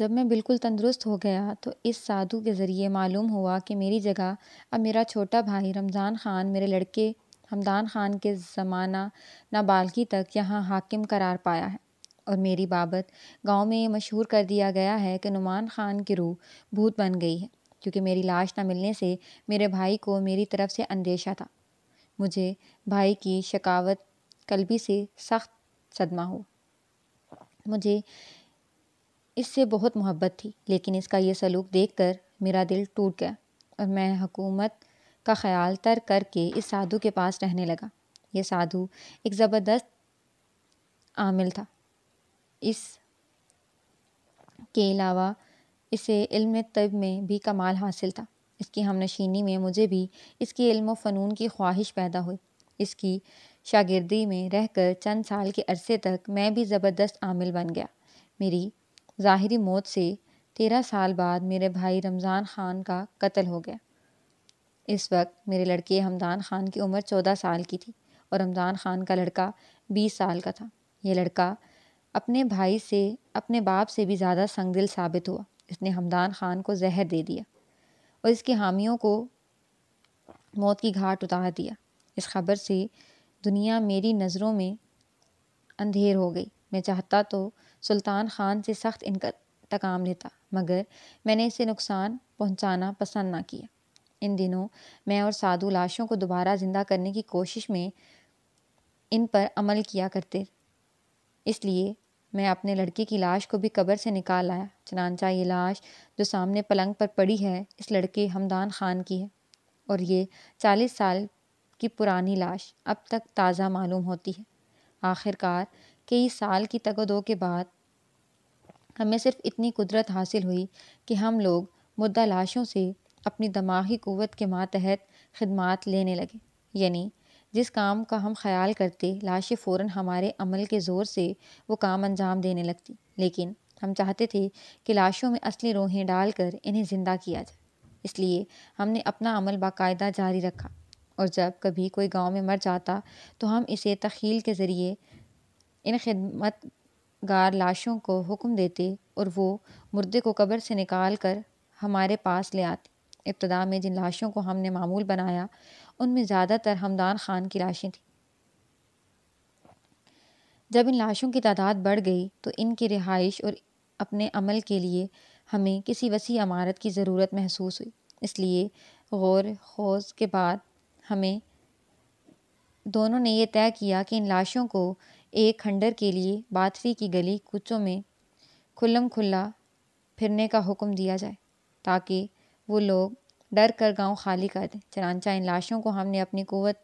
जब मैं बिल्कुल तंदुरुस्त हो गया तो इस साधु के ज़रिए मालूम हुआ कि मेरी जगह अब मेरा छोटा भाई रमज़ान ख़ान मेरे लड़के हमदान ख़ान के ज़माना नाबालगी तक यहाँ हाकिम करार पाया है और मेरी बाबत गांव में ये मशहूर कर दिया गया है कि नुमान ख़ान की रूह भूत बन गई है क्योंकि मेरी लाश ना मिलने से मेरे भाई को मेरी तरफ से अंदेशा था मुझे भाई की शिकावत कलबी से सख्त सदमा हुआ मुझे इससे बहुत मोहब्बत थी लेकिन इसका यह सलूक देख कर मेरा दिल टूट गया और मैं हकूमत का ख्याल तर करके इस साधु के पास रहने लगा ये साधु एक ज़बरदस्त आमिल था इस के अलावा इसे इल्म तब में भी कमाल हासिल था इसकी हमनशीनी में मुझे भी इसके इल्म व फ़नून की ख्वाहिश पैदा हुई इसकी शागिर्दी में रहकर चंद साल के अरसे तक मैं भी ज़बरदस्त आमिल बन गया मेरी ज़ाहरी मौत से तेरह साल बाद मेरे भाई रमज़ान ख़ान का कत्ल हो गया इस वक्त मेरे लड़के हमदान ख़ान की उम्र चौदह साल की थी और रमज़ान ख़ान का लड़का बीस साल का था ये लड़का अपने भाई से अपने बाप से भी ज़्यादा संगदिल साबित हुआ इसने हमदान ख़ान को जहर दे दिया और इसके हामियों को मौत की घाट उतार दिया इस खबर से दुनिया मेरी नज़रों में अंधेर हो गई मैं चाहता तो सुल्तान ख़ान से सख्त इनका तकाम लेता मगर मैंने इसे नुकसान पहुंचाना पसंद ना किया इन दिनों मैं और साधु लाशों को दोबारा ज़िंदा करने की कोशिश में इन पर अमल किया करते इसलिए मैं अपने लड़के की लाश को भी कब्र से निकाल आया चनानचा ये लाश जो सामने पलंग पर पड़ी है इस लड़के हमदान ख़ान की है और ये चालीस साल की पुरानी लाश अब तक ताज़ा मालूम होती है आखिरकार कई साल की तगदों के बाद हमें सिर्फ इतनी कुदरत हासिल हुई कि हम लोग मुद्दा लाशों से अपनी दमागी क़वत के मातहत खदमात लेने लगे यानी जिस काम का हम ख्याल करते लाशें फ़ौर हमारे अमल के ज़ोर से वो काम अंजाम देने लगती लेकिन हम चाहते थे कि लाशों में असली रोहें डालकर इन्हें ज़िंदा किया जाए इसलिए हमने अपना अमल बाकायदा जारी रखा और जब कभी कोई गांव में मर जाता तो हम इसे तखील के ज़रिए इन खिदमत गार लाशों को हुक्म देते और वो मुर्दे को कब्र से निकाल कर हमारे पास ले आते इब्तदा में जिन लाशों को हमने मामूल बनाया उनमें ज़्यादातर हमदान खान की लाशें थीं जब इन लाशों की तादाद बढ़ गई तो इनकी रिहाइश और अपने अमल के लिए हमें किसी वसी अमारत की ज़रूरत महसूस हुई इसलिए गौर खोज के बाद हमें दोनों ने यह तय किया कि इन लाशों को एक खंडर के लिए बाथरी की गली कुचों में खुल्लम खुल्ला फिरने का हुक्म दिया जाए ताकि वो लोग डर कर गांव खाली कर दें चनानचा इन लाशों को हमने अपनी कुवत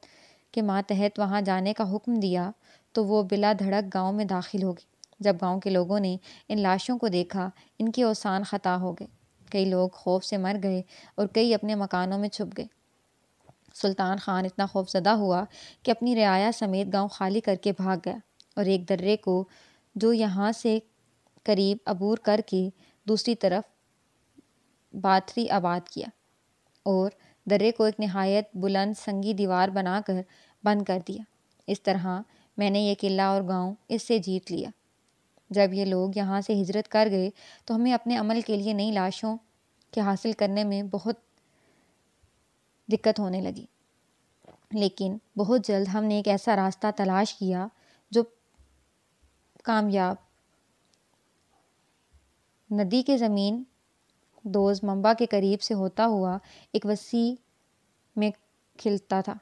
के मातहत वहाँ जाने का हुक्म दिया तो वो बिला धड़क गाँव में दाखिल हो गई जब गांव के लोगों ने इन लाशों को देखा इनके औसान ख़ता हो गए कई लोग खौफ से मर गए और कई अपने मकानों में छुप गए सुल्तान खान इतना खौफजदा हुआ कि अपनी रियाया समेत गांव खाली करके भाग गया और एक दर्रे को जो यहाँ से करीब अबूर करके दूसरी तरफ बाथरी आबाद किया और दर्रे को एक नहायत बुलंद संगी दीवार बनाकर बंद कर दिया इस तरह मैंने ये किला और गांव इससे जीत लिया जब ये लोग यहाँ से हिजरत कर गए तो हमें अपने अमल के लिए नई लाशों के हासिल करने में बहुत दिक्कत होने लगी लेकिन बहुत जल्द हमने एक ऐसा रास्ता तलाश किया जो कामयाब नदी के ज़मीन दोज मम्बा के करीब से होता हुआ एक वसी में खिलता था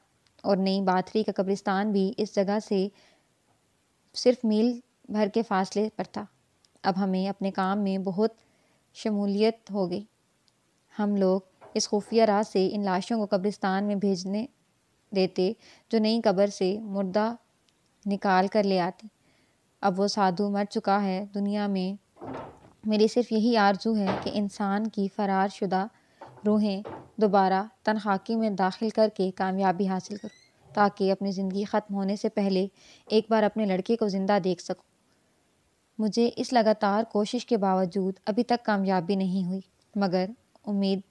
और नई बाथरी का कब्रिस्तान भी इस जगह से सिर्फ मील भर के फासले पर था अब हमें अपने काम में बहुत शमूलियत हो गई हम लोग इस खुफिया राह से इन लाशों को कब्रिस्तान में भेजने देते जो नई कब्र से मुर्दा निकाल कर ले आती अब वो साधु मर चुका है दुनिया में मेरी सिर्फ यही आरजू है कि इंसान की फरारशुदा रूहें दोबारा तनखाकी में दाखिल करके कामयाबी हासिल करूँ ताकि अपनी ज़िंदगी ख़त्म होने से पहले एक बार अपने लड़के को ज़िंदा देख सकूँ मुझे इस लगातार कोशिश के बावजूद अभी तक कामयाबी नहीं हुई मगर उम्मीद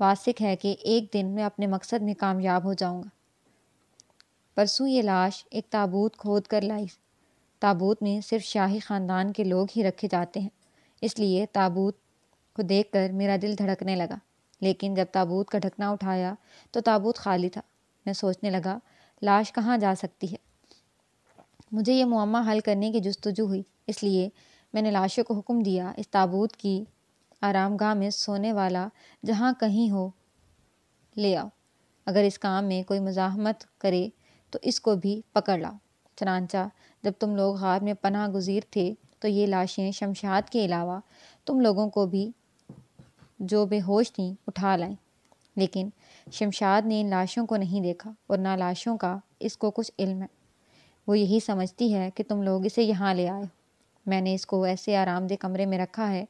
वासिक है कि एक दिन मैं अपने मकसद में कामयाब हो जाऊंगा परसों ये लाश एक ताबूत खोद कर लाई ताबूत में सिर्फ शाही ख़ानदान के लोग ही रखे जाते हैं इसलिए ताबूत को देखकर मेरा दिल धड़कने लगा लेकिन जब ताबूत का ढकना उठाया तो ताबूत खाली था मैं सोचने लगा लाश कहाँ जा सकती है मुझे ये मुआमा हल करने की जस्तजू हुई इसलिए मैंने लाशों को हुक्म दिया इस ताबूत की आरामगाह में सोने वाला जहाँ कहीं हो ले आओ अगर इस काम में कोई मजामत करे तो इसको भी पकड़ लाओ चनानचा जब तुम लोग गार में पनाह गुजीर थे तो ये लाशें शमशाद के अलावा तुम लोगों को भी जो बेहोश थीं उठा लाएं लेकिन शमशाद ने इन लाशों को नहीं देखा और ना लाशों का इसको कुछ इल्म है वो यही समझती है कि तुम लोग इसे यहाँ ले आए मैंने इसको ऐसे आरामदेह कमरे में रखा है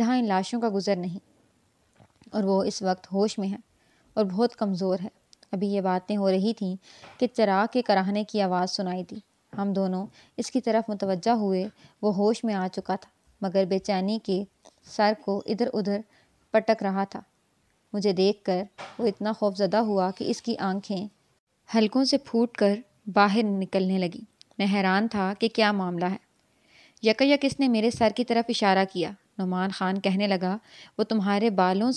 जहाँ इन लाशों का गुज़र नहीं और वो इस वक्त होश में है और बहुत कमज़ोर है अभी ये बातें हो रही थी कि चराग के कराहने की आवाज़ सुनाई दी हम दोनों इसकी तरफ मुतवजह हुए वो होश में आ चुका था मगर बेचैनी के सर को इधर उधर पटक रहा था मुझे देखकर वो इतना खौफजदा हुआ कि इसकी आंखें हलकों से फूट कर बाहर निकलने लगी मैं हैरान था कि क्या मामला है यका यक इसने मेरे सर की तरफ इशारा किया नुमान खान कहने लगा वो तुम्हारे बालों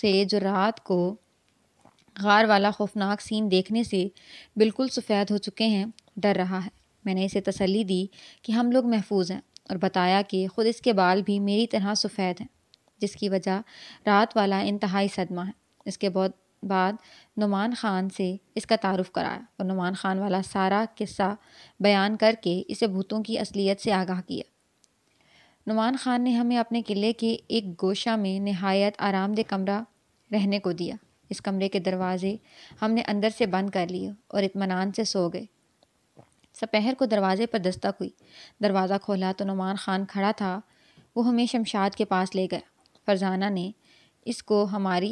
से जो रात को गार वाला खौफनाक सीन देखने से बिल्कुल सफ़ेद हो चुके हैं डर रहा है मैंने इसे तसली दी कि हम लोग महफूज हैं और बताया कि ख़ुद इसके बाल भी मेरी तरह सफ़ेद हैं जिसकी वजह रात वाला इंतहाई सदमा है इसके बहुत बाद नुमान ख़ान से इसका तारुफ कराया और नुमान ख़ान वाला सारा किस्सा बयान करके इसे भूतों की असलियत से आगाह किया नुमान ख़ान ने हमें अपने किले के एक गोशा में नहायत आरामदेह कमरा रहने को दिया इस कमरे के दरवाज़े हमने अंदर से बंद कर लिए और इतमान से सो गए सपहर को दरवाजे पर दस्तक हुई दरवाज़ा खोला तो नुमान खान खड़ा था वो हमें शमशाद के पास ले गया फरजाना ने इसको हमारी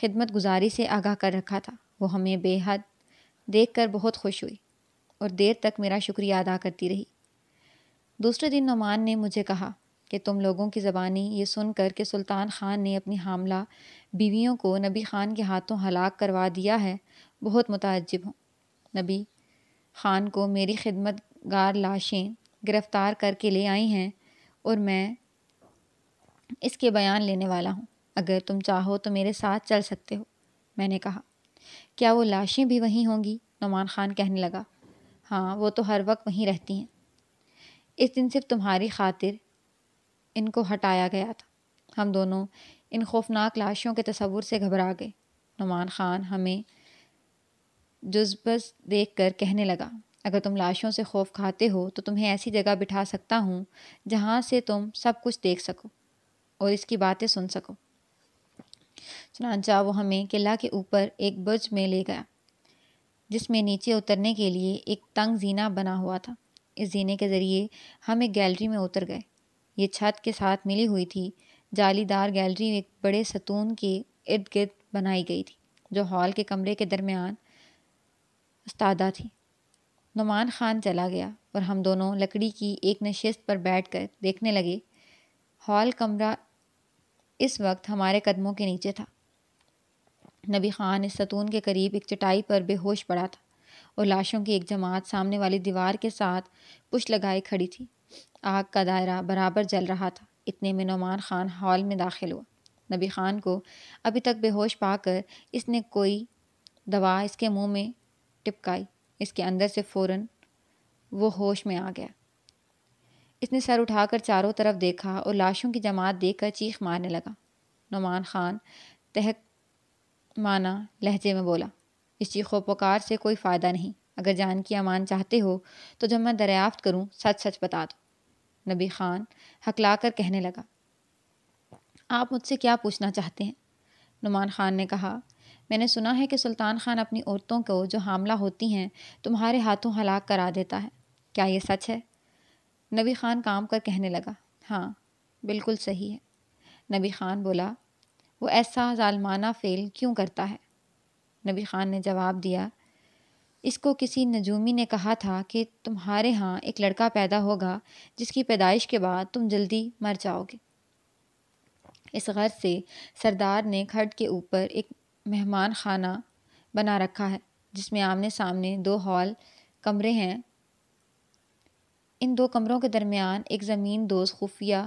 खिदमत गुजारी से आगाह कर रखा था वो हमें बेहद देख कर बहुत खुश हुई और देर तक मेरा शुक्रिया अदा करती रही दूसरे दिन नुमान ने मुझे कहा कि तुम लोगों की ज़बानी ये सुनकर कि सुल्तान ख़ान ने अपनी हामला बीवियों को नबी ख़ान के हाथों हलाक करवा दिया है बहुत मुतजब हूँ नबी खान को मेरी गार लाशें गिरफ़्तार करके ले आई हैं और मैं इसके बयान लेने वाला हूँ अगर तुम चाहो तो मेरे साथ चल सकते हो मैंने कहा क्या वो लाशें भी वहीं होंगी नुमान खान कहने लगा हाँ वो तो हर वक्त वहीं रहती हैं इस दिन सिर्फ तुम्हारी खातिर इनको हटाया गया था हम दोनों इन खौफनाक लाशों के तस्वुर से घबरा गए नुमान खान हमें जुजबस देख कर कहने लगा अगर तुम लाशों से खौफ खाते हो तो तुम्हें ऐसी जगह बिठा सकता हूँ जहाँ से तुम सब कुछ देख सको और इसकी बातें सुन सको चुनाचा वो हमें किला के ऊपर एक बुर्ज में ले गया जिसमें नीचे उतरने के लिए एक तंग जीना बना हुआ था इस जीने के ज़रिए हम एक गैलरी में उतर गए ये छत के साथ मिली हुई थी जालीदार गैलरी एक बड़े सतून के इर्द गिर्द बनाई गई थी जो हॉल के कमरे के दरमियान उस्तादा थी नुमान खान चला गया और हम दोनों लकड़ी की एक नशस्त पर बैठ कर देखने लगे हॉल कमरा इस वक्त हमारे कदमों के नीचे था नबी खान इस सतून के करीब एक चटाई पर बेहोश पड़ा था और लाशों की एक जमात सामने वाली दीवार के साथ पुश लगाए खड़ी थी आग का दायरा बराबर जल रहा था इतने में नुमान खान हॉल में दाखिल हुआ नबी खान को अभी तक बेहोश पाकर इसने कोई दवा इसके मुंह में टिपकाई इसके अंदर से फौरन वो होश में आ गया इसने सर उठाकर चारों तरफ देखा और लाशों की जमात देखकर चीख मारने लगा नुमान खान तहक माना लहजे में बोला इस चीखो पुकार से कोई फ़ायदा नहीं अगर जान की अमान चाहते हो तो जब मैं दरियाफ्त करूं सच सच बता दो नबी खान हकला कर कहने लगा आप मुझसे क्या पूछना चाहते हैं नुमान खान ने कहा मैंने सुना है कि सुल्तान खान अपनी औरतों को जो हामला होती हैं तुम्हारे हाथों हलाक करा देता है क्या ये सच है नबी खान काम कर कहने लगा हाँ बिल्कुल सही है नबी खान बोला वो ऐसा जालमाना फ़ेल क्यों करता है नबी खान ने जवाब दिया इसको किसी नजूमी ने कहा था कि तुम्हारे यहाँ एक लड़का पैदा होगा जिसकी पैदाइश के बाद तुम जल्दी मर जाओगे इस गर्ज से सरदार ने खड़ के ऊपर एक मेहमान खाना बना रखा है जिसमें आमने सामने दो हॉल कमरे हैं इन दो कमरों के दरमियान एक ज़मीन दोस्त खुफिया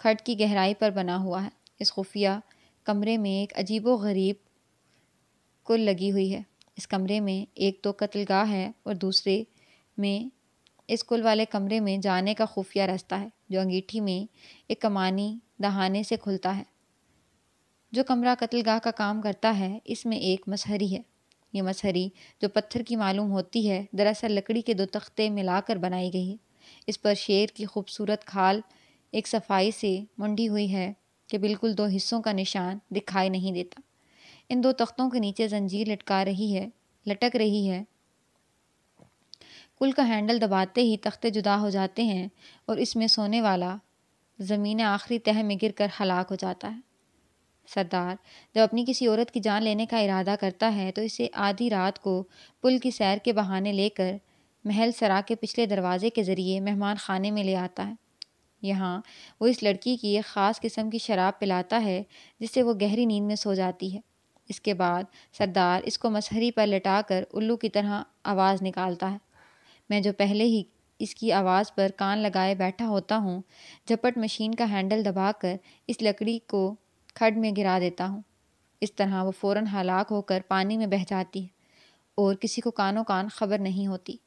खट की गहराई पर बना हुआ है इस खुफिया कमरे में एक अजीब गरीब कुल लगी हुई है इस कमरे में एक तो कतलगाह है और दूसरे में इस कुल वाले कमरे में जाने का खुफिया रास्ता है जो अंगीठी में एक कमानी दहाने से खुलता है जो कमरा कतलगाह का काम करता है इसमें एक मसहरी है ये मसहरी जो पत्थर की मालूम होती है दरअसल लकड़ी के दो तख्ते मिलाकर बनाई गई है इस पर शेर की खूबसूरत खाल एक सफाई से मंडी हुई है कि बिल्कुल दो हिस्सों का निशान दिखाई नहीं देता इन दो तख्तों के नीचे जंजीर लटका रही है लटक रही है कुल का हैंडल दबाते ही तख्ते जुदा हो जाते हैं और इसमें सोने वाला ज़मीन आखिरी तह में गिर कर हलाक हो जाता है सरदार जब अपनी किसी औरत की जान लेने का इरादा करता है तो इसे आधी रात को पुल की सैर के बहाने लेकर महल सरा के पिछले दरवाजे के ज़रिए मेहमान खाने में ले आता है यहाँ वो इस लड़की की एक ख़ास किस्म की शराब पिलाता है जिससे वो गहरी नींद में सो जाती है इसके बाद सरदार इसको मसहरी पर लटा कर उल्लू की तरह आवाज़ निकालता है मैं जो पहले ही इसकी आवाज़ पर कान लगाए बैठा होता हूँ झपट मशीन का हैंडल दबाकर इस लकड़ी को खड में गिरा देता हूँ इस तरह वो फ़ौर हलाक होकर पानी में बह जाती है और किसी को कानों कान खबर नहीं होती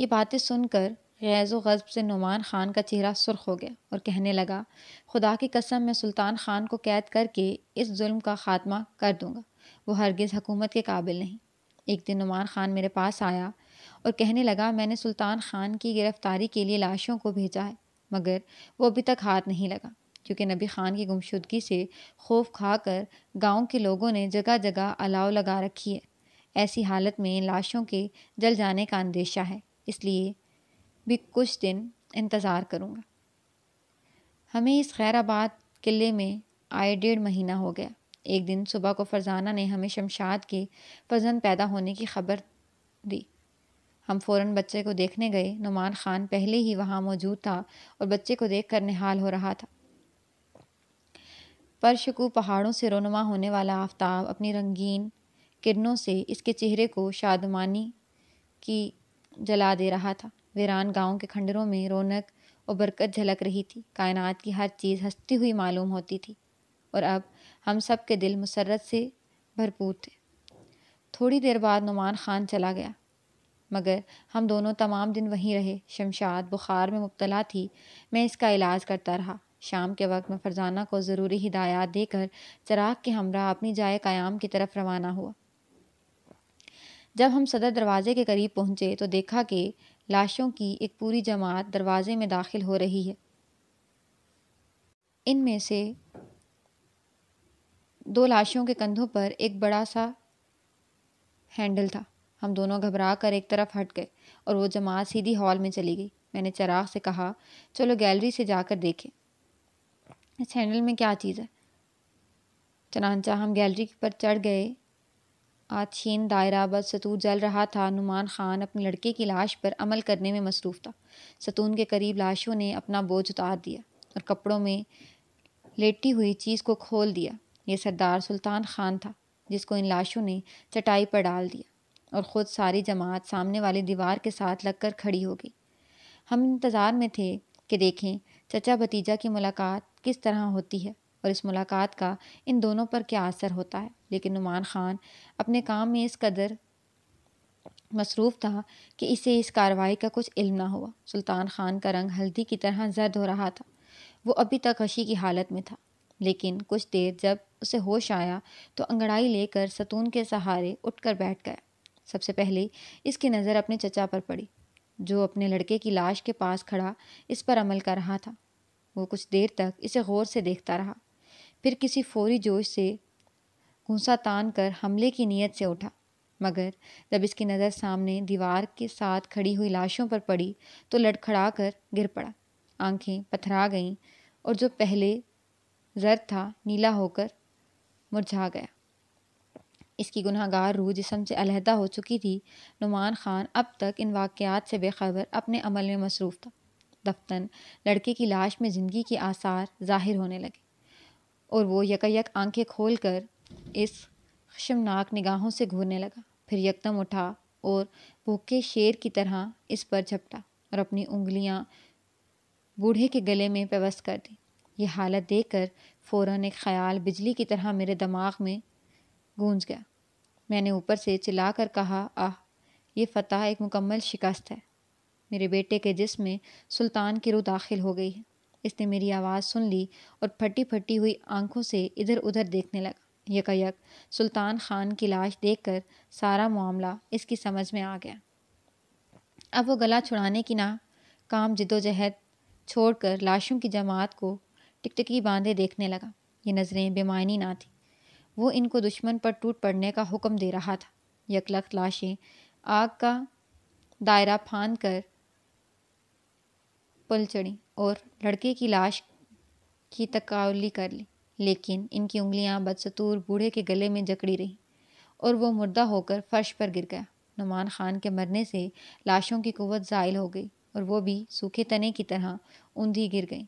ये बातें सुनकर गैज़ गज़ब से नुमान ख़ान का चेहरा सुर्ख हो गया और कहने लगा खुदा की कसम मैं सुल्तान ख़ान को कैद करके इस जुल्म का ख़ात्मा कर दूँगा वो हरगिज़ हकूमत के काबिल नहीं एक दिन नुमान ख़ान मेरे पास आया और कहने लगा मैंने सुल्तान ख़ान की गिरफ़्तारी के लिए लाशों को भेजा है मगर वो अभी तक हाथ नहीं लगा क्योंकि नबी ख़ान की गुमशुदगी से खौफ खाकर गांव के लोगों ने जगह जगह अलाव लगा रखी है ऐसी हालत में लाशों के जल जाने का अंदेशा है इसलिए भी कुछ दिन इंतज़ार करूँगा हमें इस खैराबाद किले में आए डेढ़ महीना हो गया एक दिन सुबह को फरजाना ने हमें शमशाद के फजन पैदा होने की खबर दी हम फौरन बच्चे को देखने गए नुमान खान पहले ही वहाँ मौजूद था और बच्चे को देख कर निहाल हो रहा था पर पहाड़ों से रोनुमा होने वाला आफ्ताब अपनी रंगीन किरणों से इसके चेहरे को शादमानी की जला दे रहा था वीरान गांव के खंडरों में रौनक और बरकत झलक रही थी कायनात की हर चीज़ हंसती हुई मालूम होती थी और अब हम सब के दिल मुसरत से भरपूर थे थोड़ी देर बाद नुमान खान चला गया मगर हम दोनों तमाम दिन वहीं रहे शमशाद बुखार में मुबतला थी मैं इसका इलाज करता रहा शाम के वक्त मैं फ़रजाना को ज़रूरी हिदायत देकर चराग के हमरा अपनी जाए क़याम की तरफ रवाना हुआ जब हम सदर दरवाज़े के करीब पहुँचे तो देखा कि लाशों की एक पूरी जमात दरवाज़े में दाखिल हो रही है इनमें से दो लाशों के कंधों पर एक बड़ा सा हैंडल था हम दोनों घबरा कर एक तरफ हट गए और वो जमात सीधी हॉल में चली गई मैंने चराग से कहा चलो गैलरी से जाकर देखें इस हैंडल में क्या चीज़ है चनानचा हम गैलरी पर चढ़ गए आछीन दायराबाद सतून जल रहा था नुमान खान अपने लड़के की लाश पर अमल करने में मसरूफ़ था सतून के करीब लाशों ने अपना बोझ उतार दिया और कपड़ों में लेटी हुई चीज़ को खोल दिया ये सरदार सुल्तान खान था जिसको इन लाशों ने चटाई पर डाल दिया और ख़ुद सारी जमात सामने वाली दीवार के साथ लगकर खड़ी हो गई हम इंतज़ार में थे कि देखें चचा भतीजा की मुलाकात किस तरह होती है और इस मुलाकात का इन दोनों पर क्या असर होता है लेकिन नुमान खान अपने काम में इस कदर मसरूफ़ था कि इसे इस कार्रवाई का कुछ इल्म ना हुआ सुल्तान खान का रंग हल्दी की तरह जर्द हो रहा था वो अभी तक हशी की हालत में था लेकिन कुछ देर जब उसे होश आया तो अंगड़ाई लेकर सतून के सहारे उठकर बैठ गया सबसे पहले इसकी नज़र अपने चचा पर पड़ी जो अपने लड़के की लाश के पास खड़ा इस पर अमल कर रहा था वो कुछ देर तक इसे गौर से देखता रहा फिर किसी फौरी जोश से घूसा तान कर हमले की नीयत से उठा मगर जब इसकी नज़र सामने दीवार के साथ खड़ी हुई लाशों पर पड़ी तो लड़खड़ा कर गिर पड़ा आंखें पथरा गईं और जो पहले जर था नीला होकर मुरझा गया इसकी गुनाहगार रूह जिसम से अलहदा हो चुकी थी नुमान खान अब तक इन वाक़ात से बेखबर अपने अमल में मसरूफ़ था दफ्तन लड़के की लाश में ज़िंदगी के आसार ज़ाहिर होने लगे और वो यकायक आंखें खोल कर इस खशमनाक निगाहों से घूरने लगा फिर यकदम उठा और भूखे शेर की तरह इस पर झपटा और अपनी उंगलियां बूढ़े के गले में पेवस्त कर दी ये हालत देख कर फ़ौरन एक ख्याल बिजली की तरह मेरे दिमाग में गूंज गया मैंने ऊपर से चिल्ला कर कहा आह ये फ़तह एक मुकम्मल शिकस्त है मेरे बेटे के जिसम में सुल्तान की रूह दाखिल हो गई है इसने मेरी आवाज़ सुन ली और फटी फटी हुई आंखों से इधर उधर देखने लगा यकायक सुल्तान खान की लाश देखकर सारा मामला इसकी समझ में आ गया अब वो गला छुड़ाने की ना काम जिदोजहद छोड़कर लाशों की जमात को टिकटिकी बांधे देखने लगा ये नज़रें बेमानी ना थी वो इनको दुश्मन पर टूट पड़ने का हुक्म दे रहा था यकलख लाशें आग का दायरा फान कर पुल चढ़ी और लड़के की लाश की तकावली कर ली लेकिन इनकी उंगलियां बदसतूर बूढ़े के गले में जकड़ी रहीं और वो मुर्दा होकर फर्श पर गिर गया नुमान खान के मरने से लाशों की कुवत ज़ायल हो गई और वो भी सूखे तने की तरह ऊंधी गिर गई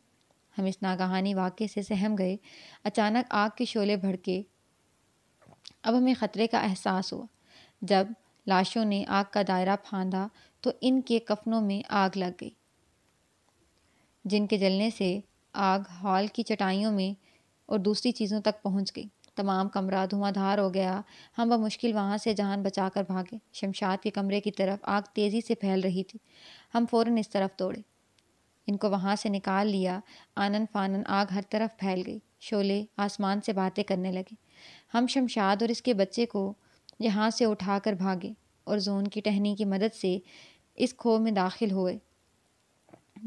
हम इस नागहानी वाक्य से सहम गए अचानक आग के शोले भड़के अब हमें ख़तरे का एहसास हुआ जब लाशों ने आग का दायरा फांदा तो इनके कफनों में आग लग गई जिनके जलने से आग हॉल की चटाइयों में और दूसरी चीज़ों तक पहुंच गई तमाम कमरा धुआंधार हो गया हम मुश्किल वहाँ से जान बचाकर भागे शमशाद के कमरे की तरफ आग तेज़ी से फैल रही थी हम फौरन इस तरफ दौड़े इनको वहाँ से निकाल लिया आनन फानन आग हर तरफ फैल गई शोले आसमान से बातें करने लगे हम शमशाद और इसके बच्चे को यहाँ से उठाकर भागे और जोन की टहनी की मदद से इस खो में दाखिल हुए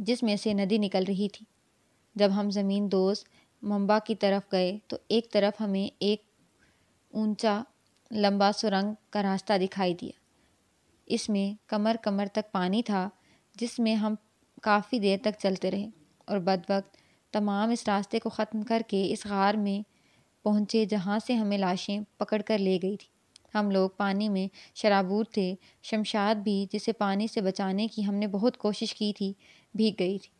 जिसमें से नदी निकल रही थी जब हम ज़मीन दोस्त मम्बा की तरफ गए तो एक तरफ हमें एक ऊंचा लंबा सुरंग का रास्ता दिखाई दिया इसमें कमर कमर तक पानी था जिसमें हम काफ़ी देर तक चलते रहे और वक्त तमाम इस रास्ते को ख़त्म करके इस गार में पहुँचे जहाँ से हमें लाशें पकड़ कर ले गई थी हम लोग पानी में शराबूर थे शमशाद भी जिसे पानी से बचाने की हमने बहुत कोशिश की थी भीग गई थी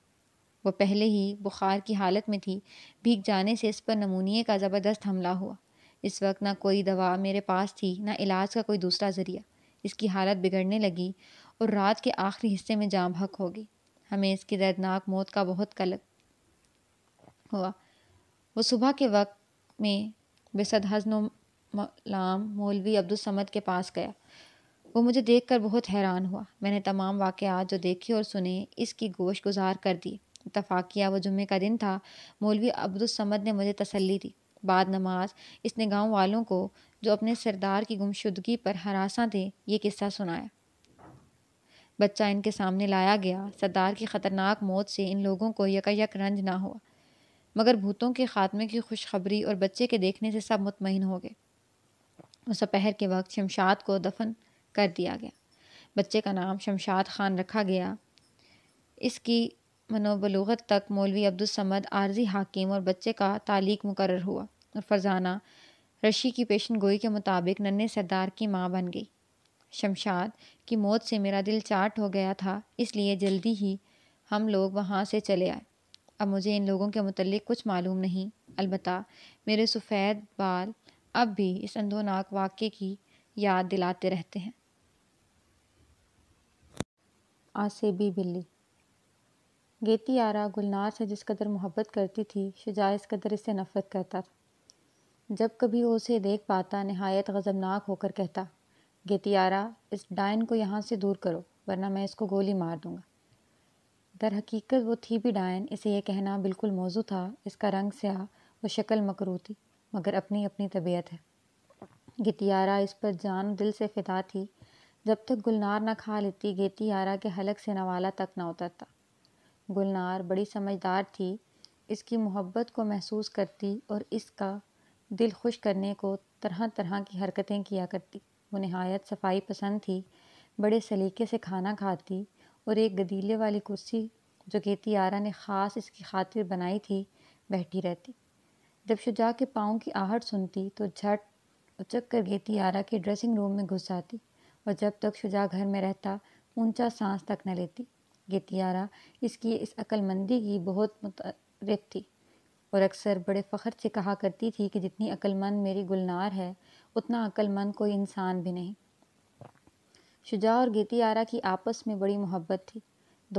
वह पहले ही बुखार की हालत में थी भीग जाने से इस पर नमूनिए का ज़बरदस्त हमला हुआ इस वक्त ना कोई दवा मेरे पास थी ना इलाज का कोई दूसरा ज़रिया इसकी हालत बिगड़ने लगी और रात के आखिरी हिस्से में जाम हक हो गई हमें इसकी दर्दनाक मौत का बहुत कलक हुआ वो सुबह के वक्त में बेसद हजन मलाम मौलवी अब्दुलसमद के पास गया वो मुझे कर बहुत हैरान हुआ मैंने तमाम वाक़ात जो देखे और सुने इसकी गोश गुजार कर दी इतफाक़िया वो जुम्मे का दिन था मौलवी अब्दुलसमद ने मुझे तसल्ली दी बाद नमाज इसने गांव वालों को जो अपने सरदार की गुमशुदगी पर हरासा थे ये किस्सा सुनाया बच्चा इनके सामने लाया गया सरदार की ख़तरनाक मौत से इन लोगों को यकायक रंज ना हुआ मगर भूतों के खात्मे की खुशखबरी और बच्चे के देखने से सब मुतमिन हो गए उस सपहर के वक्त शमशाद को दफन कर दिया गया बच्चे का नाम शमशाद खान रखा गया इसकी मनोबलोगत तक मौलवी अब्दुलसमद आर्जी हाकिम और बच्चे का तालीक मुकर हुआ और फरजाना रशी की पेशन गोई के मुताबिक नन्हे सरदार की माँ बन गई शमशाद की मौत से मेरा दिल चाट हो गया था इसलिए जल्दी ही हम लोग वहाँ से चले आए अब मुझे इन लोगों के मतलब कुछ मालूम नहीं अलबत् मेरे सफ़ेद बाल अब भी इस अंधोनाक वाक़े की याद दिलाते रहते हैं आसेबी बिल्ली गेती आरा गुलनार से जिस कदर मोहब्बत करती थी शुजा इस कदर इससे नफ़रत करता था जब कभी वो उसे देख पाता नहायत गज़बनाक होकर कहता गेती आरा इस डायन को यहाँ से दूर करो वरना मैं इसको गोली मार दूँगा दर हकीकत वो थी भी डायन इसे यह कहना बिल्कुल मौजू था इसका रंग स्याह व शक्ल मकरू थी मगर अपनी अपनी तबीयत है गितियारा इस पर जान दिल से फिदा थी जब तक गुलनार ना खा लेती गेती आरा के हलक से नवाला तक ना उतरता गुलनार बड़ी समझदार थी इसकी मोहब्बत को महसूस करती और इसका दिल खुश करने को तरह तरह की हरकतें किया करती वो नहायत सफाई पसंद थी बड़े सलीके से खाना खाती और एक गदीले वाली कुर्सी जो गेती आरा ने ख़ास इसकी खातिर बनाई थी बैठी रहती जब शुजा के पाँव की आहट सुनती तो झट उचक कर गेती आरा के ड्रेसिंग रूम में घुस आती और जब तक शुजा घर में रहता ऊंचा सांस तक न लेती गितियारा इसकी इस अक्लमंदी की बहुत मुतरफ थी और अक्सर बड़े फ़ख्र से कहा करती थी कि जितनी अक्लमंद मेरी गुलनार है उतना अक्लमंद कोई इंसान भी नहीं शुजा और गितियारा की आपस में बड़ी मोहब्बत थी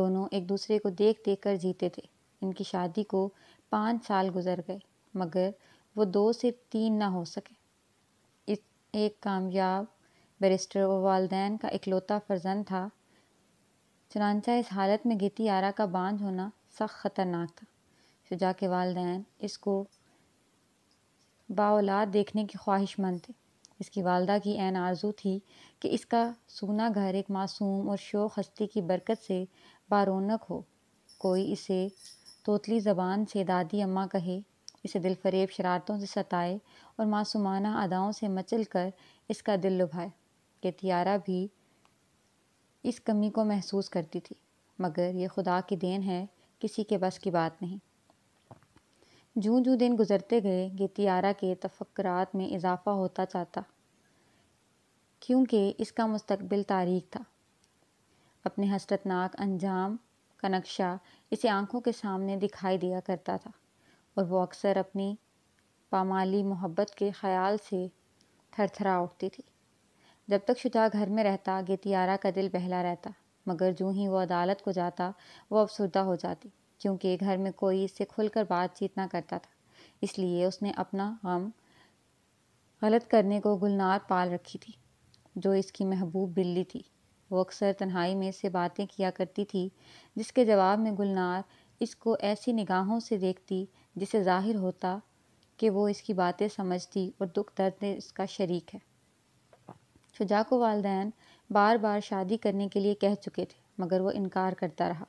दोनों एक दूसरे को देख देख कर जीते थे इनकी शादी को पाँच साल गुजर गए मगर वो दो से तीन ना हो सके इस एक कामयाब बैरिस्टर व वालदेन का इकलौता फर्जंद था चनानचा इस हालत में गीती आरा का बांझ होना सख्त ख़तरनाक था शुजा के वालदेन इसको बाओलाद देखने की ख्वाहिशमंद थे इसकी वालदा की एन आरजू थी कि इसका सूना घर एक मासूम और शो हस्ती की बरकत से बारोनक हो कोई इसे तोतली ज़बान से दादी अम्मा कहे इसे दिलफरेब शरारतों से सताए और मासूमाना अदाओं से मचल कर इसका दिल लुभाए तियारा भी इस कमी को महसूस करती थी मगर यह खुदा की देन है किसी के बस की बात नहीं जू जूँ दिन गुजरते गए ये तियारा के तफक्रात में इजाफा होता जाता क्योंकि इसका मुस्तबिल तारीख था अपने हसरतनाक अंजाम का नक्शा इसे आंखों के सामने दिखाई दिया करता था और वो अक्सर अपनी पामाली मोहब्बत के ख्याल से थरथरा उठती थी जब तक शुजा घर में रहता गेतियारा का दिल बहला रहता मगर जो ही वो अदालत को जाता वो अफसरदा हो जाती क्योंकि घर में कोई इससे खुलकर बातचीत ना करता था इसलिए उसने अपना गम गलत करने को गुलनार पाल रखी थी जो इसकी महबूब बिल्ली थी वो अक्सर तन्हाई में से बातें किया करती थी जिसके जवाब में गुलनार इसको ऐसी निगाहों से देखती जिसे जाहिर होता कि वो इसकी बातें समझती और दुख दर्द में इसका शरीक है शुजा को वालदेन बार बार शादी करने के लिए कह चुके थे मगर वो इनकार करता रहा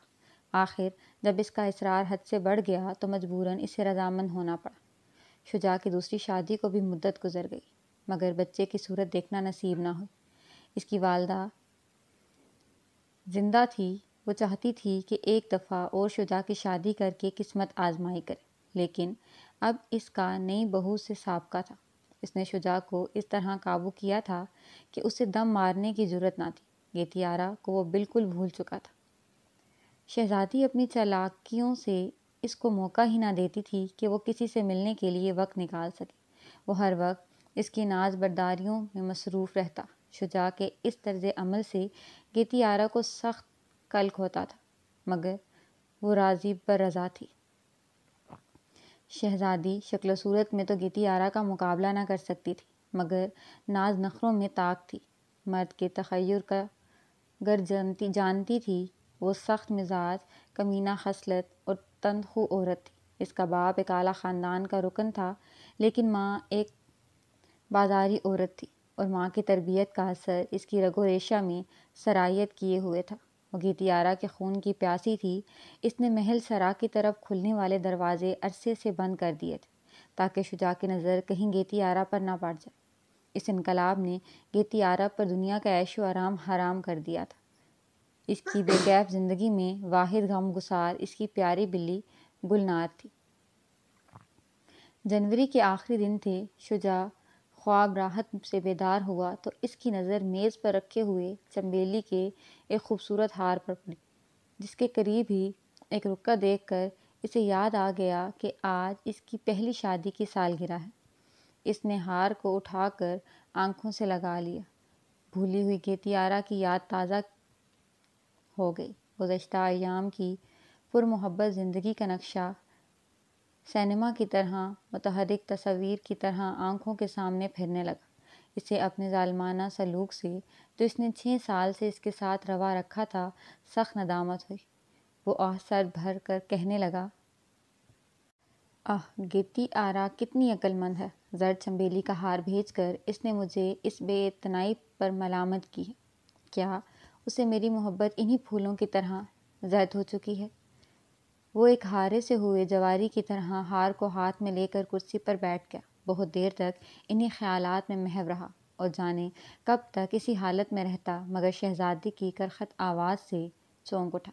आखिर जब इसका इसरार हद से बढ़ गया तो मजबूरन इसे रजामंद होना पड़ा शुजा की दूसरी शादी को भी मुद्दत गुजर गई मगर बच्चे की सूरत देखना नसीब ना हुई इसकी वालदा जिंदा थी वो चाहती थी कि एक दफ़ा और शुजा की शादी करके किस्मत आजमाई करे लेकिन अब इसका नई बहू से सबका था इसने शुजा को इस तरह काबू किया था कि उसे दम मारने की जरूरत ना थी गेतियारा को वो बिल्कुल भूल चुका था शहजादी अपनी चलाकियों से इसको मौका ही ना देती थी कि वो किसी से मिलने के लिए वक्त निकाल सके वो हर वक्त इसकी नाज बरदारियों में मसरूफ़ रहता शुजा के इस तर्ज अमल से गेतियारा को सख्त कल खोता था मगर वो राजीब पर रजा थी शहज़ादी शक्ल सूरत में तो गीति आरा का मुकाबला ना कर सकती थी मगर नाज नखरों में ताक थी मर्द के तखैर का गर जानती जानती थी वो सख्त मिजाज कमीना खसलत और तनखू औरत थी इसका बाप एक आला ख़ानदान का रुकन था लेकिन माँ एक बाजारी औरत थी और माँ की तरबियत का असर इसकी रगो रेशा में सराहियत किए हुए था घितियारा के खून की प्यासी थी इसने महल सरा की तरफ खुलने वाले दरवाजे अरसे से बंद कर दिए थे ताकि शुजा की नज़र कहीं गेतियारा पर ना पड़ जाए इस इनकलाब ने गेतियारा पर दुनिया का ऐश आराम हराम कर दिया था इसकी बेगैफ ज़िंदगी में वाहिद गम गुसार इसकी प्यारी बिल्ली गुलनार थी जनवरी के आखिरी दिन थे शुजा ख्वाब राहत से बेदार हुआ तो इसकी नज़र मेज़ पर रखे हुए चमेली के एक खूबसूरत हार पर पड़ी जिसके करीब ही एक रुका देख कर इसे याद आ गया कि आज इसकी पहली शादी की सालगिरह है इसने हार को उठाकर आंखों से लगा लिया भूली हुई गेतियारा की याद ताज़ा हो गई गुज्त अयाम की पुरमहबत ज़िंदगी का नक्शा सिनेमा की तरह मतहरक तस्वीर की तरह आंखों के सामने फिरने लगा इसे अपने जालमाना सलूक से जो इसने छः साल से इसके साथ रवा रखा था सख्त नदामत हुई वो आह सर भर कर कहने लगा आह गिरती आरा कितनी अक्लमंद है जर्द चंबेली का हार भेज कर इसने मुझे इस बेतनाई पर मलामत की क्या उसे मेरी मोहब्बत इन्हीं फूलों की तरह जर्द हो चुकी है वो एक हारे से हुए जवारी की तरह हार को हाथ में लेकर कुर्सी पर बैठ गया बहुत देर तक इन्हीं ख्यालात में महव रहा और जाने कब तक इसी हालत में रहता मगर शहजादी की करखत आवाज़ से चौंक उठा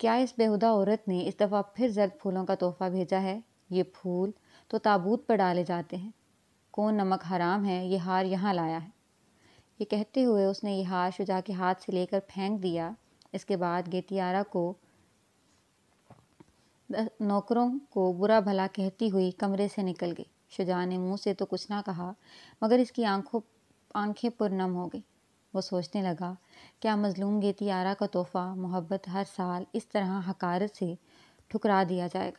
क्या इस बेहुदा औरत ने इस दफ़ा फिर जर्द फूलों का तोहफा भेजा है ये फूल तो ताबूत पर डाले जाते हैं कौन नमक हराम है ये हार यहाँ लाया है ये कहते हुए उसने ये हार शुजा के हाथ से लेकर फेंक दिया इसके बाद गेतियारा को नौकरों को बुरा भला कहती हुई कमरे से निकल गई शुजा ने मुंह से तो कुछ ना कहा मगर इसकी आंखों आंखें पुरनम हो गई वो सोचने लगा क्या मजलूम गेती आरा का तोहफ़ा मोहब्बत हर साल इस तरह हकारत से ठुकरा दिया जाएगा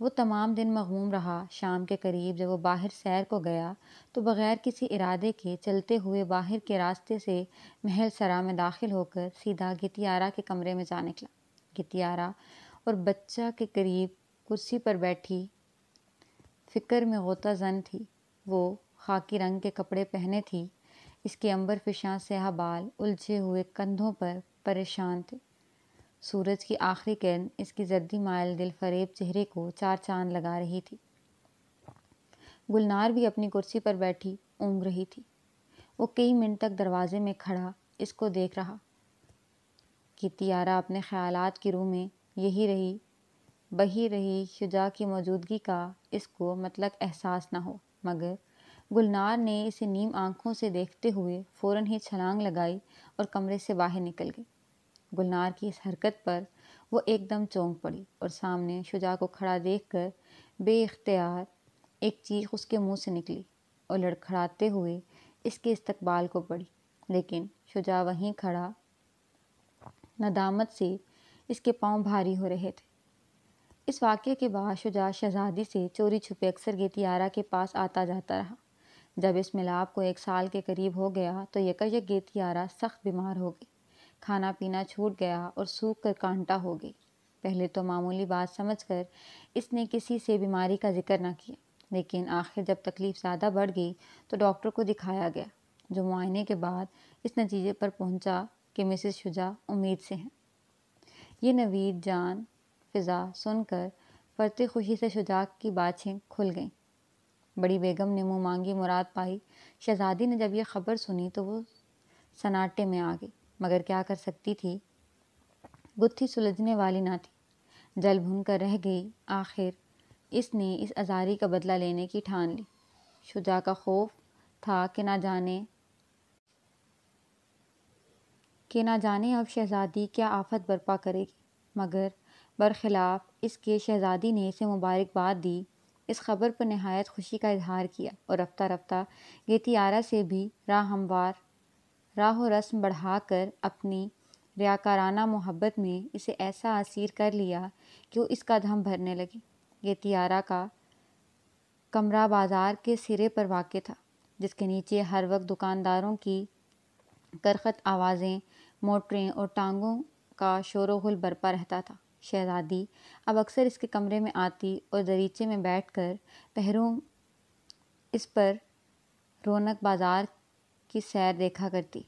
वो तमाम दिन मगमूम रहा शाम के करीब जब वो बाहर सैर को गया तो बग़ैर किसी इरादे के चलते हुए बाहर के रास्ते से महल सरा में दाखिल होकर सीधा गितियारा के कमरे में जा निकला गितियारा और बच्चा के करीब कुर्सी पर बैठी फ़िक्र में गोता जन थी वो खाकी रंग के कपड़े पहने थी इसके अंबर फिशां से बाल उलझे हुए कंधों पर परेशान थे सूरज की आखिरी किरण इसकी जद्दी मायल दिल फरेब चेहरे को चार चांद लगा रही थी गुलनार भी अपनी कुर्सी पर बैठी ऊँग रही थी वो कई मिनट तक दरवाजे में खड़ा इसको देख रहा कि तियारा अपने ख्यालात की रूह में यही रही बही रही शुजा की मौजूदगी का इसको मतलब एहसास ना हो मगर गुलनार ने इसे नीम आंखों से देखते हुए फ़ौरन ही छलांग लगाई और कमरे से बाहर निकल गई गुलनार की इस हरकत पर वो एकदम चौंक पड़ी और सामने शुजा को खड़ा देख कर बेख्तियार एक चीख उसके मुंह से निकली और लड़खड़ाते हुए इसके इस्तकबाल को पड़ी लेकिन शुजा वहीं खड़ा नदामत से इसके पाँव भारी हो रहे थे इस वाक्य के बाद शुजा शहजादी से चोरी छुपे अक्सर गेतियारा के पास आता जाता रहा जब इस मिलाप को एक साल के करीब हो गया तो यकायक गेतियारा सख्त बीमार हो गई खाना पीना छूट गया और सूख कर कांटा हो गई पहले तो मामूली बात समझकर इसने किसी से बीमारी का जिक्र ना किया लेकिन आखिर जब तकलीफ़ ज़्यादा बढ़ गई तो डॉक्टर को दिखाया गया जो मुआयने के बाद इस नतीजे पर पहुंचा कि मिसेस शुजा उम्मीद से हैं ये नवीद जान फिज़ा सुनकर फरते खुशी से शुजाक की बाछें खुल गईं बड़ी बेगम ने मुँह मांगी मुराद पाई शहजादी ने जब यह खबर सुनी तो वो सनाटे में आ गई मगर क्या कर सकती थी गुत्थी सुलझने वाली ना थी जल भून कर रह गई आखिर इसने इस आज़ारी का बदला लेने की ठान ली शुजा का खौफ था कि ना जाने कि ना जाने अब शहज़ादी क्या आफत बर्पा करेगी मगर बरखिलाफ़ इसके शहज़ादी ने इसे मुबारकबाद दी इस खबर पर नहायत खुशी का इजहार किया और रफ्ता रफ्ता गेतियारा से भी राह हमवार राह और रस्म बढ़ा कर अपनी रियाकाराना मोहब्बत में इसे ऐसा असीर कर लिया कि वो इसका दम भरने लगी गेतियारा का कमरा बाज़ार के सिरे पर वाक़ था जिसके नीचे हर वक्त दुकानदारों की करखत आवाज़ें मोटरें और टांगों का शोरगुल बरपा रहता था शहज़ादी अब अक्सर इसके कमरे में आती और दरीचे में बैठ कर पहरों इस पर रौनक बाज़ार की सैर देखा करती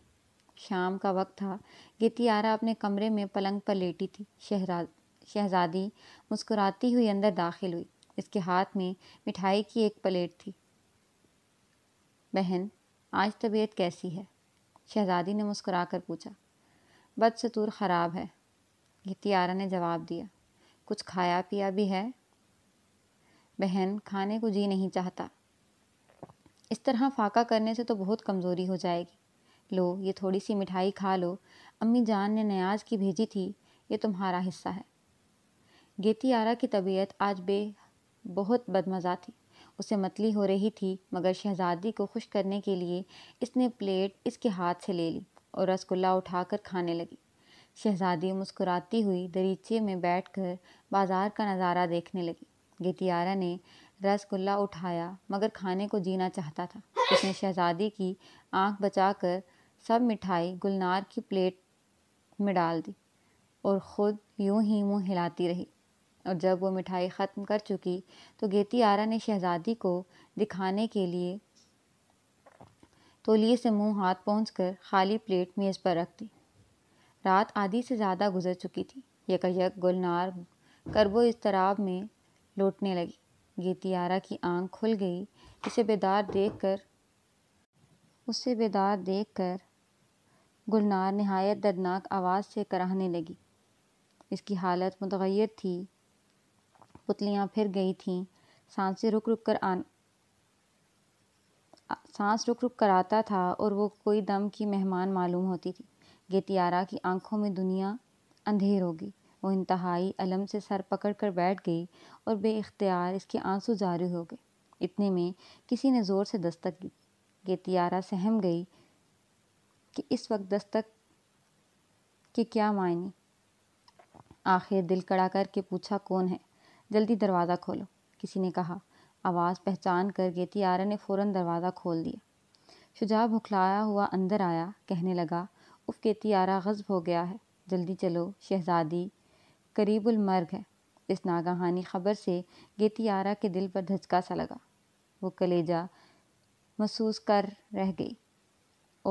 शाम का वक्त था गितियारा अपने कमरे में पलंग पर लेटी थी शहरा शहज़ादी मुस्कुराती हुई अंदर दाखिल हुई इसके हाथ में मिठाई की एक प्लेट थी बहन आज तबीयत कैसी है शहज़ादी ने मुस्कुरा कर पूछा बदसतूर ख़राब है गितियारा ने जवाब दिया कुछ खाया पिया भी है बहन खाने को जी नहीं चाहता इस तरह फाका करने से तो बहुत कमज़ोरी हो जाएगी लो ये थोड़ी सी मिठाई खा लो अम्मी जान ने नयाज की भेजी थी ये तुम्हारा हिस्सा है गेतियारा की तबीयत आज बे बहुत बदमज़ा थी उसे मतली हो रही थी मगर शहजादी को खुश करने के लिए इसने प्लेट इसके हाथ से ले ली और रसगुल्ला उठाकर खाने लगी शहजादी मुस्कुराती हुई दरीचे में बैठकर बाजार का नज़ारा देखने लगी गितियारा ने रसगुल्ला उठाया मगर खाने को जीना चाहता था उसने शहजादी की आंख बचाकर सब मिठाई गुलनार की प्लेट में डाल दी और ख़ुद यूं ही मुंह हिलाती रही और जब वो मिठाई ख़त्म कर चुकी तो गेती आरा ने शहज़ादी को दिखाने के लिए तोलिए से मुंह हाथ पहुँच कर खाली प्लेट मेज़ पर रख दी रात आधी से ज़्यादा गुजर चुकी थी यकयक गुलनार करबो इसतराब में लौटने लगी गीतियारा की आंख खुल गई इसे बेदार देखकर उसे बेदार देखकर गुलनार नहायत दर्दनाक आवाज़ से कराहने लगी इसकी हालत मुतगैर थी पुतलियाँ फिर गई थीं सांसें रुक रुक कर आ सांस रुक रुक कर आता था और वो कोई दम की मेहमान मालूम होती थी गेतियारा की आंखों में दुनिया अंधेर हो गई वो इंतहाई अलम से सर पकड़ कर बैठ गई और बेख्तियार इसके आंसू जारी हो गए इतने में किसी ने ज़ोर से दस्तक दी गेतियारा सहम गई कि इस वक्त दस्तक के क्या मायने आखिर दिल कड़ा करके पूछा कौन है जल्दी दरवाज़ा खोलो किसी ने कहा आवाज़ पहचान कर गेतियारा ने फ़ौरन दरवाज़ा खोल दिया शुजा भुखलाया हुआ अंदर आया कहने लगा उफ आरा गज़ब हो गया है जल्दी चलो शहज़ादी करीबुलमर्ग है इस नागाहानी खबर से आरा के दिल पर धचका सा लगा वो कलेजा महसूस कर रह गई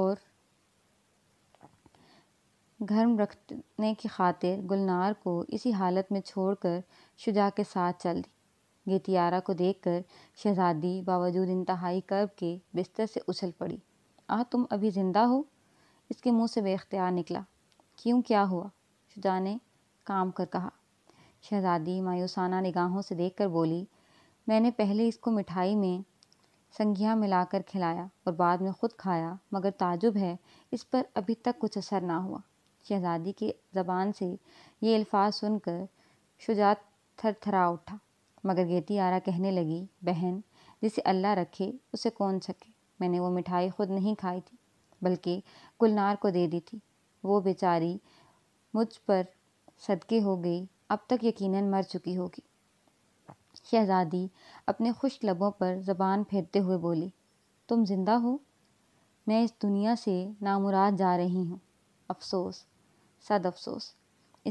और घर रखने की खातिर गुलनार को इसी हालत में छोड़कर शुजा के साथ चल दी गतियारा को देखकर शहजादी बावजूद इंतहाई कर्ब के बिस्तर से उछल पड़ी आ तुम अभी जिंदा हो इसके मुंह से बेख्तियार निकला क्यों क्या हुआ शुजा ने काम कर कहा शहजादी मायूसाना निगाहों से देखकर बोली मैंने पहले इसको मिठाई में मिला मिलाकर खिलाया और बाद में ख़ुद खाया मगर ताजुब है इस पर अभी तक कुछ असर ना हुआ शहजादी की ज़बान से ये अल्फाज सुनकर शुजात थरथरा उठा मगर गेती आरा कहने लगी बहन जिसे अल्लाह रखे उसे कौन सके मैंने वो मिठाई खुद नहीं खाई थी बल्कि गुलनार को दे दी थी वो बेचारी मुझ पर सदके हो गई अब तक यकीनन मर चुकी होगी शहजादी अपने खुश लबों पर ज़बान फेरते हुए बोली तुम जिंदा हो मैं इस दुनिया से नामुराद जा रही हूँ अफसोस सद अफसोस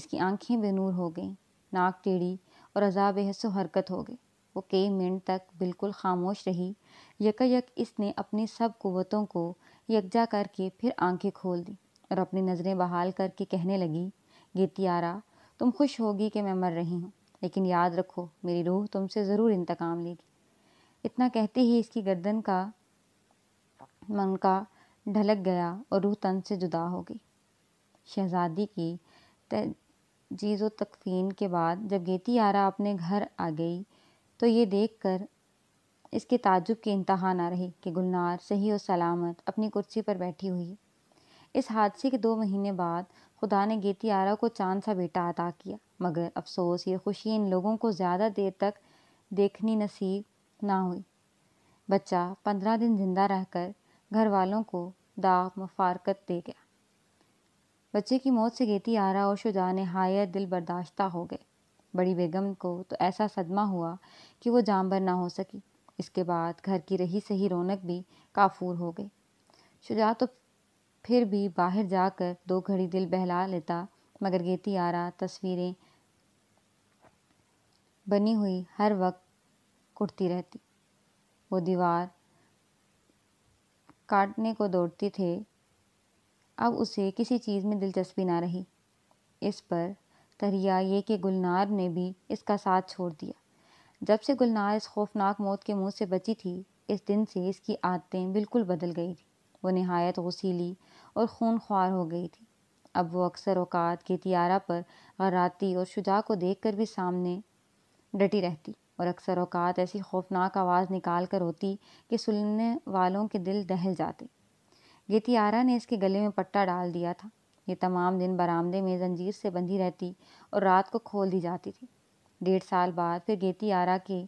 इसकी आंखें बेनूर हो गईं नाक टेढ़ी और अजाब हसो हरकत हो गई वो कई मिनट तक बिल्कुल खामोश रही यकायक इसने अपनी सब कुतों को यकजा करके फिर आंखें खोल दी और अपनी नज़रें बहाल करके कहने लगी गीतियारा तुम खुश होगी कि मैं मर रही हूँ लेकिन याद रखो मेरी रूह तुमसे ज़रूर इंतकाम लेगी इतना कहते ही इसकी गर्दन का मन का ढलक गया और रूह तन से जुदा हो गई शहजादी की जीज़ो व तकफ़ीन के बाद जब गेती आरा अपने घर आ गई तो ये देख कर इसके ताजुब की इंतहा ना रही कि गुलनार सही और सलामत अपनी कुर्सी पर बैठी हुई इस हादसे के दो महीने बाद खुदा ने गेती आरा को चांद सा बेटा अता किया मगर अफसोस ये खुशी इन लोगों को ज़्यादा देर तक देखनी नसीब ना हुई बच्चा पंद्रह दिन ज़िंदा रहकर घर वालों को दाग मफारकत दे गया बच्चे की मौत से गेती आरा और शुजा हायर दिल बर्दाश्ता हो गए बड़ी बेगम को तो ऐसा सदमा हुआ कि वो भर ना हो सकी इसके बाद घर की रही सही रौनक भी काफूर हो गई शुजा तो फिर भी बाहर जाकर दो घड़ी दिल बहला लेता मगर गेती आरा तस्वीरें बनी हुई हर वक्त कुटती रहती वो दीवार काटने को दौड़ती थे अब उसे किसी चीज़ में दिलचस्पी ना रही इस पर तरिया ये कि गुलनार ने भी इसका साथ छोड़ दिया जब से गुलनार इस खौफनाक मौत के मुंह से बची थी इस दिन से इसकी आदतें बिल्कुल बदल गई थी वो नहायत गसीली और खून ख्वार हो गई थी अब वो अक्सर अवकात के तियारा पर गराती और शुजा को देख कर भी सामने डटी रहती और अक्सर अवकात ऐसी खौफनाक आवाज़ निकाल कर होती कि सुनने वालों के दिल दहल जाते गेतियारा ने इसके गले में पट्टा डाल दिया था ये तमाम दिन बरामदे में जंजीर से बंधी रहती और रात को खोल दी जाती थी डेढ़ साल बाद फिर गेतियारा के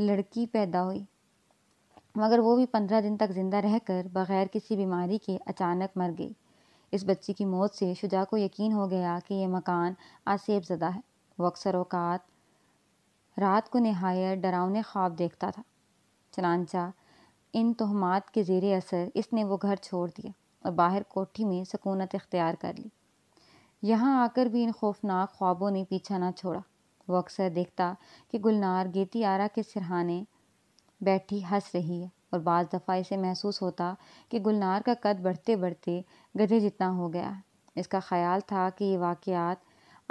लड़की पैदा हुई मगर वो भी पंद्रह दिन तक जिंदा रहकर बगैर किसी बीमारी के अचानक मर गई इस बच्ची की मौत से शुजा को यकीन हो गया कि यह मकान आसेब ज़दा है वो अक्सर अवकात रात को नहायत डरावने ख्वाब देखता था चनानचा इन तहमात के जेर असर इसने वो घर छोड़ दिया और बाहर कोठी में सकूनत इख्तियार कर ली यहाँ आकर भी इन खौफनाक ख्वाबों ने पीछा ना छोड़ा वो अक्सर देखता कि गुलनार गेती आरा के सिरहाने बैठी हंस रही है और बज़ दफ़ा इसे महसूस होता कि गुलनार का कद बढ़ते बढ़ते गधे जितना हो गया इसका ख्याल था कि ये वाक़ात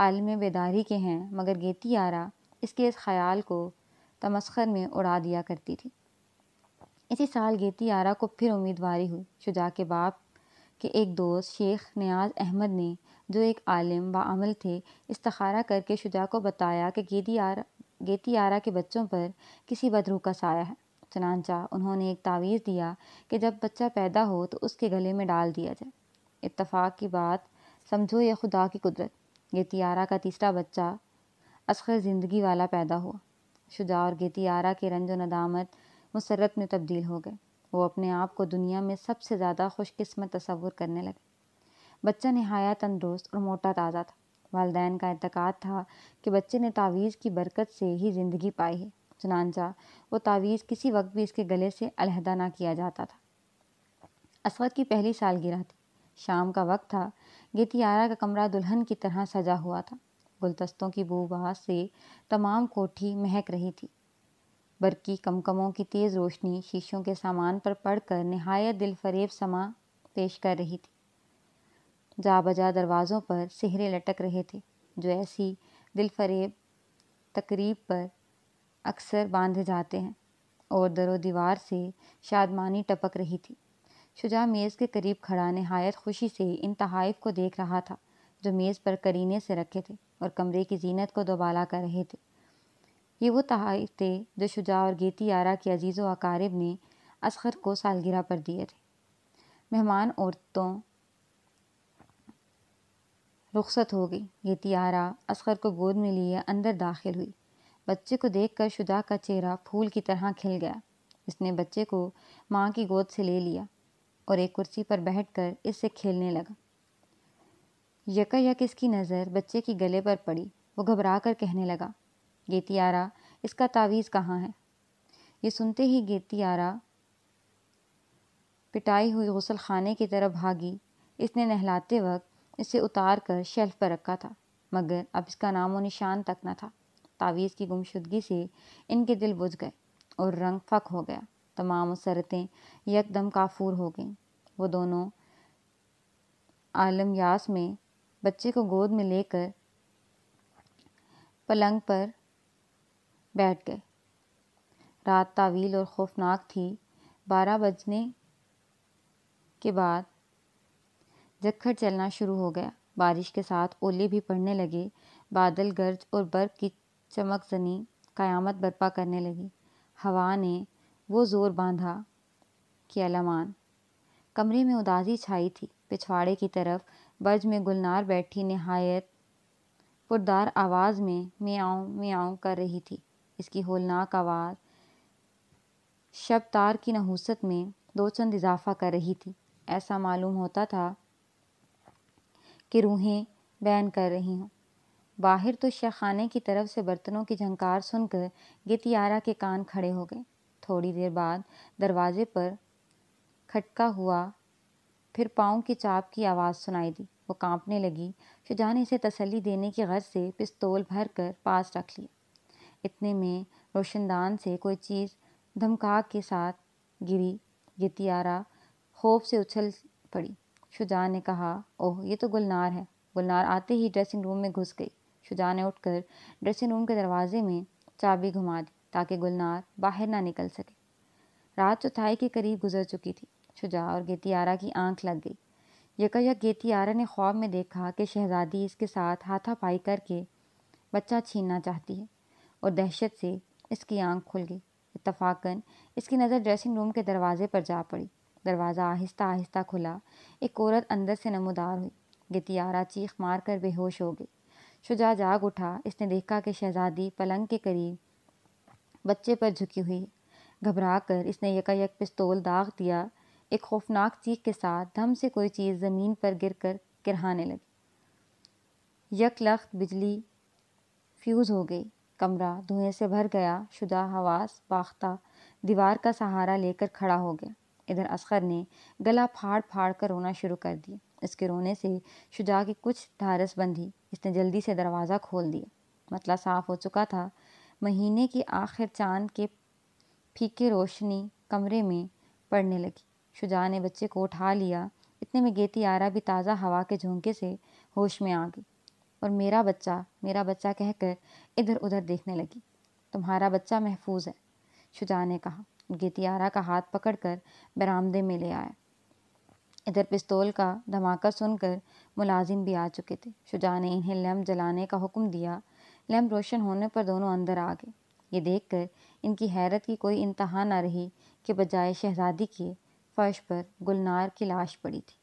आलम बेदारी के हैं मगर गेती आरा इसके इस ख्याल को तमस्खर में उड़ा दिया करती थी इसी साल गेती आरा को फिर उम्मीदवारी हुई शुजा के बाप के एक दोस्त शेख नियाज अहमद ने जो एक आलिम बामल थे इस्तारा करके शुजा को बताया कि गेती आरा गेती आरा के बच्चों पर किसी बदरू का साया है चनानचा उन्होंने एक तावीज़ दिया कि जब बच्चा पैदा हो तो उसके गले में डाल दिया जाए इतफ़ाक़ की बात समझो यह खुदा की कुदरत गेतियारा का तीसरा बच्चा असखर ज़िंदगी वाला पैदा हुआ शुजा और आरा के रंज नदामत मुसरत में तब्दील हो गए वो अपने आप को दुनिया में सबसे ज़्यादा खुशकस्मत तस्वुर करने लगे बच्चा नहायत तंदरुस्त और मोटा ताज़ा था वालदेन का अतकाद था कि बच्चे ने तावीज़ की बरकत से ही ज़िंदगी पाई है चनानचा वो तावीज़ किसी वक्त भी इसके गले से अलहदा ना किया जाता था असद की पहली सालगिरह थी शाम का वक्त था गेतियारा का कमरा दुल्हन की तरह सजा हुआ था गुलदस्तों की बूबास से तमाम कोठी महक रही थी बरकी कमकमों की तेज़ रोशनी शीशों के सामान पर पड़कर नहायत दिल फरेब समा पेश कर रही थी जा बजा दरवाज़ों पर सिहरे लटक रहे थे जो ऐसी दिल फरेब तकरीब पर अक्सर बांधे जाते हैं और दर दीवार से शादमानी टपक रही थी शुजा मेज़ के करीब खड़ा नहायत खुशी से इन तहाइफ को देख रहा था जो मेज़ पर करीने से रखे थे और कमरे की जीनत को दोबाला कर रहे थे ये वो तहफ थे जो शुजा और गेती आरा के अजीज़ व अकारब ने असगर को सालगिरह पर दिए थे मेहमान औरतों रुखसत हो गई गेती आरा असगर को गोद में लिए अंदर दाखिल हुई बच्चे को देखकर शुजा का चेहरा फूल की तरह खिल गया इसने बच्चे को माँ की गोद से ले लिया और एक कुर्सी पर बैठकर इससे खेलने लगा यकायक इसकी नज़र बच्चे की गले पर पड़ी वो घबरा कर कहने लगा गेतियारा इसका तावीज़ कहाँ है ये सुनते ही गेतियारा पिटाई हुई गसल खाने की तरफ भागी इसने नहलाते वक्त इसे उतार कर शेल्फ पर रखा था मगर अब इसका नाम व निशान तक न था तावीज़ की गुमशुदगी से इनके दिल बुझ गए और रंग फक हो गया तमाम सरतें यकदम काफूर हो गईं वो दोनों आलम यास में बच्चे को गोद में लेकर पलंग पर बैठ गए रात तावील और खौफनाक थी बारह बजने के बाद जखड़ चलना शुरू हो गया बारिश के साथ ओले भी पड़ने लगे बादल गर्ज और बर्फ की चमक जनी क़यामत बर्पा करने लगी हवा ने वो ज़ोर बांधा कि अलमान कमरे में उदासी छाई थी पिछवाड़े की तरफ बज में गुलनार बैठी नहायत पुरदार आवाज़ में मियाँ मियाँ कर रही थी इसकी होलनाक आवाज़ शब तार की नहूसत में दो चंद इजाफा कर रही थी ऐसा मालूम होता था कि रूहें बैन कर रही हों बाहर तो शखाने की तरफ से बर्तनों की झंकार सुनकर गितियारा के कान खड़े हो गए थोड़ी देर बाद दरवाजे पर खटका हुआ फिर पाँव की चाप की आवाज़ सुनाई दी वो कांपने लगी शुजा ने इसे तसली देने की गर्ज से पिस्तौल भर कर पास रख लिया इतने में रोशनदान से कोई चीज़ धमका के साथ गिरी गितियारा खौफ से उछल पड़ी शुजा ने कहा ओह ये तो गुलनार है गुलनार आते ही ड्रेसिंग रूम में घुस गई शुजा ने उठकर ड्रेसिंग रूम के दरवाजे में चाबी घुमा दी ताकि गुलनार बाहर ना निकल सके रात चौथाई के करीब गुजर चुकी थी शुजा और गेतियारा की आंख लग गई यकायक गेतियारा ने ख्वाब में देखा कि शहजादी इसके साथ हाथापाई करके बच्चा छीनना चाहती है और दहशत से इसकी आंख खुल गई इतफाकन इसकी नज़र ड्रेसिंग रूम के दरवाजे पर जा पड़ी दरवाज़ा आहिस्ता आहिस्ता खुला एक औरत अंदर से नमोदार हुई गतियारा चीख मार कर बेहोश हो गई शुजा जाग उठा इसने देखा कि शहजादी पलंग के करीब बच्चे पर झुकी हुई है घबरा कर इसने यकायक पिस्तौल दाग दिया एक खौफनाक चीख के साथ धम से कोई चीज़ ज़मीन पर गिर कर किरहाने लगी लख्त बिजली फ्यूज़ हो गई कमरा धुएं से भर गया शुदा हवास बाख्ता दीवार का सहारा लेकर खड़ा हो गया इधर असगर ने गला फाड़ फाड़ कर रोना शुरू कर दिया इसके रोने से शुजा की कुछ ढारस बंधी इसने जल्दी से दरवाज़ा खोल दिया मतला साफ हो चुका था महीने की आखिर चांद के फीके रोशनी कमरे में पड़ने लगी शुजा ने बच्चे को उठा लिया इतने में गेती आरा भी ताज़ा हवा के झोंके से होश में आ गई और मेरा बच्चा मेरा बच्चा कहकर इधर उधर देखने लगी तुम्हारा बच्चा महफूज है शुजा ने कहा गितियारा का हाथ पकड़कर बरामदे में ले आया इधर पिस्तौल का धमाका सुनकर मुलाजिम भी आ चुके थे शुजा ने इन्हें लैम्प जलाने का हुक्म दिया लैम्प रोशन होने पर दोनों अंदर आ गए ये देखकर इनकी हैरत की कोई इंतहा न रही कि बजाय शहजादी के फर्श पर गुलनार की लाश पड़ी थी